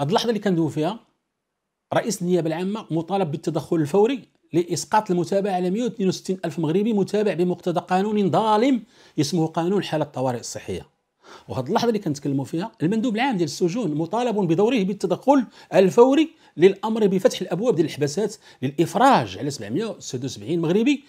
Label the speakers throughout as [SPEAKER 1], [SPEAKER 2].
[SPEAKER 1] هذه اللحظه اللي كندوي فيها رئيس النيابه العامه مطالب بالتدخل الفوري لاسقاط المتابعه على 162 الف مغربي متابع بمقتضى قانون ظالم اسمه قانون حاله الطوارئ الصحيه وهذه اللحظه اللي كنتكلموا فيها المندوب العام ديال السجون مطالب بدوره بالتدخل الفوري للامر بفتح الابواب ديال الحبسات للافراج على 776 مغربي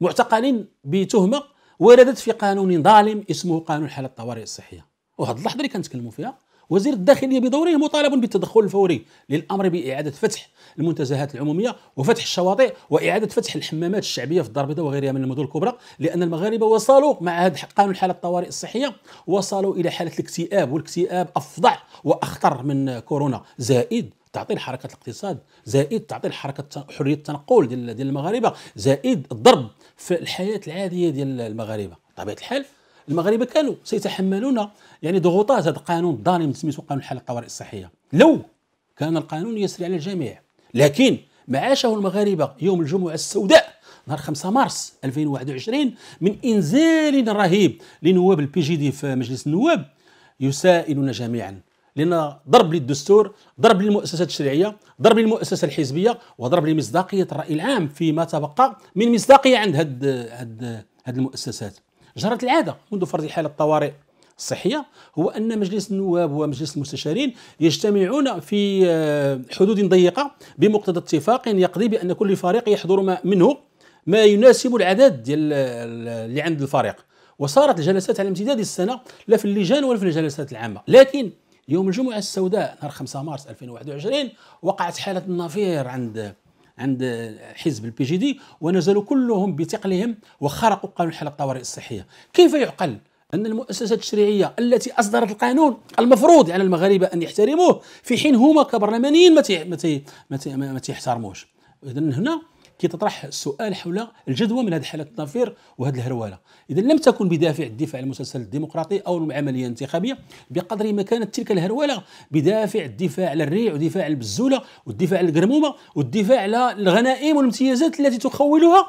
[SPEAKER 1] معتقلين بتهمه وردت في قانون ظالم اسمه قانون حاله الطوارئ الصحيه وهذه اللحظه اللي كنتكلموا فيها وزير الداخليه بدوره مطالب بالتدخل الفوري للامر باعاده فتح المنتزهات العموميه وفتح الشواطئ واعاده فتح الحمامات الشعبيه في الدار البيضاء وغيرها من المدن الكبرى لان المغاربه وصلوا مع هذا قانون حاله الطوارئ الصحيه وصلوا الى حاله الاكتئاب والاكتئاب افظع واخطر من كورونا زائد تعطيل حركه الاقتصاد زائد تعطيل حركه حريه التنقل ديال المغاربه زائد الضرب في الحياه العاديه ديال المغاربه طبيعه الحال المغاربه كانوا سيتحملون يعني ضغوطات هذا القانون الظالم سميته قانون الحاله الطوارئ الصحيه لو كان القانون يسري على الجميع لكن ما عاشه المغاربه يوم الجمعه السوداء نهار 5 مارس 2021 من انزال رهيب لنواب البي جي دي في مجلس النواب يسائلنا جميعا لان ضرب للدستور ضرب للمؤسسه التشريعيه ضرب للمؤسسه الحزبيه وضرب لمصداقيه الراي العام فيما تبقى من مصداقيه عند هاد هاد هاد المؤسسات جرت العاده منذ فرض حاله الطوارئ الصحيه هو ان مجلس النواب ومجلس المستشارين يجتمعون في آه، حدود ضيقه بمقتضى اتفاق يقضي بان كل فريق يحضر ما منه ما يناسب العدد ديال آه، اللي عند الفريق وصارت الجلسات على امتداد السنه لا في اللجان ولا في الجلسات العامه لكن يوم الجمعه السوداء نهار 5 مارس 2021 وقعت حاله النفير عند عند حزب البي جي دي ونزلوا كلهم بثقلهم وخرقوا قانون حل الطوارئ الصحيه كيف يعقل أن المؤسسة التشريعية التي أصدرت القانون المفروض على المغاربة أن يحترموه في حين هما كبرلمانيين ما ما تيحترموش إذا هنا كيتطرح السؤال حول الجدوى من هذه حالة النفير وهذه الهروله اذا لم تكن بدافع الدفاع عن المسلسل الديمقراطي او العمليه الانتخابيه بقدر ما كانت تلك الهروله بدافع الدفاع على الريع ودفاع البزوله والدفاع على القرمومه والدفاع على الغنائم والامتيازات التي تخولها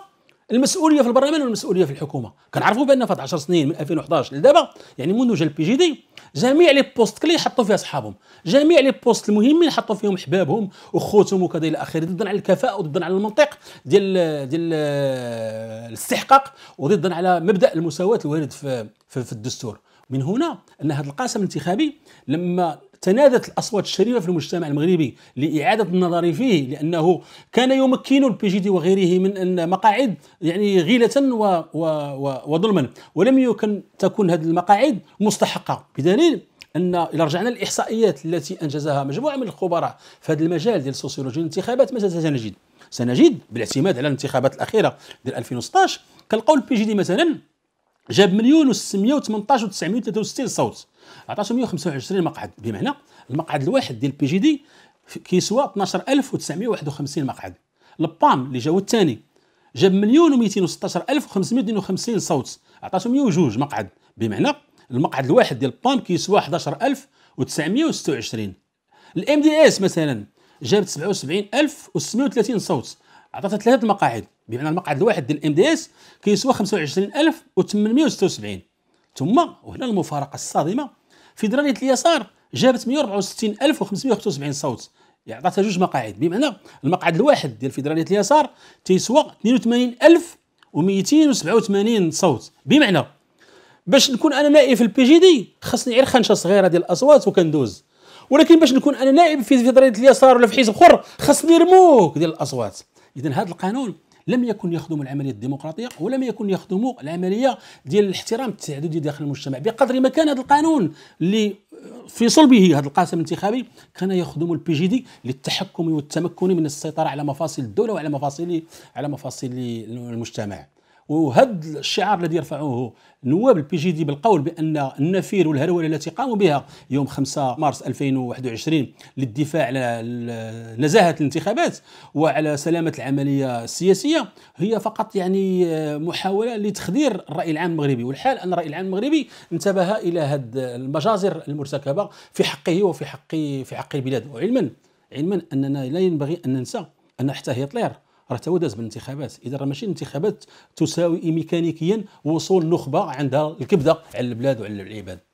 [SPEAKER 1] المسؤوليه في البرلمان والمسؤوليه في الحكومه كنعرفوا بان فهاد 10 سنين من 2011 لدابا يعني منذ جا البي جي دي جميع لي بوست كلي حطوا فيها صحابهم جميع لي بوست المهمين حطوا فيهم حبابهم وخوتهم وكذا الى اخره ضدا على الكفاءه وضدا على المنطق ديال ديال آه، الاستحقاق وضدا على مبدا المساواه الوارد في, في الدستور من هنا أن هذا القاسم الانتخابي لما تنادت الأصوات الشريفة في المجتمع المغربي لإعادة النظر فيه لأنه كان يمكن البي جي دي وغيره من مقاعد يعني غيلة و و و وظلما ولم يكن تكون هذه المقاعد مستحقة بدليل ان اذا رجعنا للاحصائيات التي انجزها مجموعه من الخبراء في هذا المجال ديال السوسيولوجيا الانتخابات ماذا سنجد؟ سنجد بالاعتماد على الانتخابات الاخيره ديال 2016 كنلقاو البي جي دي مثلا جاب مليون و618 و963 صوت عطاتو 125 مقعد بمعنى المقعد الواحد ديال بي جي دي كيسوى 12951 مقعد البام اللي جاو الثاني جاب مليون و216552 صوت عطاتو 102 مقعد بمعنى المقعد الواحد ديال البام كيسوى 11926 الام دي اس مثلا جاب 77630 صوت عطات ثلاثه مقاعد بمعنى المقعد الواحد ديال الام دي اس كيسوى 25876 ثم وهنا المفارقه الصادمه فيدراليه اليسار جابت 164575 صوت يعني عطاتها جوج مقاعد بمعنى المقعد الواحد ديال فيدراليه اليسار تيسوى 82287 صوت بمعنى باش نكون انا نائب في البي جي دي خاصني غير خنشه صغيره ديال الاصوات وكندوز ولكن باش نكون انا نائب في فيدراليه اليسار ولا في حزب اخر خاصني رموك ديال الاصوات اذا هذا القانون لم يكن يخدم العمليه الديمقراطيه ولم يكن يخدم العمليه ديال الاحترام التعددي داخل المجتمع بقدر ما كان هذا القانون اللي في صلبه هذا القاسم الانتخابي كان يخدم البي جي دي للتحكم والتمكن من السيطره على مفاصل الدوله وعلى مفاصل على مفاصل المجتمع وهذا الشعار الذي يرفعوه نواب البي جي دي بالقول بان النفير والهروله التي قاموا بها يوم 5 مارس 2021 للدفاع على نزاهه الانتخابات وعلى سلامه العمليه السياسيه هي فقط يعني محاوله لتخدير الراي العام المغربي والحال ان الراي العام المغربي انتبه الى هذه المجازر المرتكبه في حقه وفي حق في حق البلاد وعلما علما اننا لا ينبغي ان ننسى ان حتى هتلر راه تا داز بالانتخابات اذا راه ماشي الانتخابات تساوي ميكانيكيا وصول نخبه عندها الكبده على البلاد وعلى العباد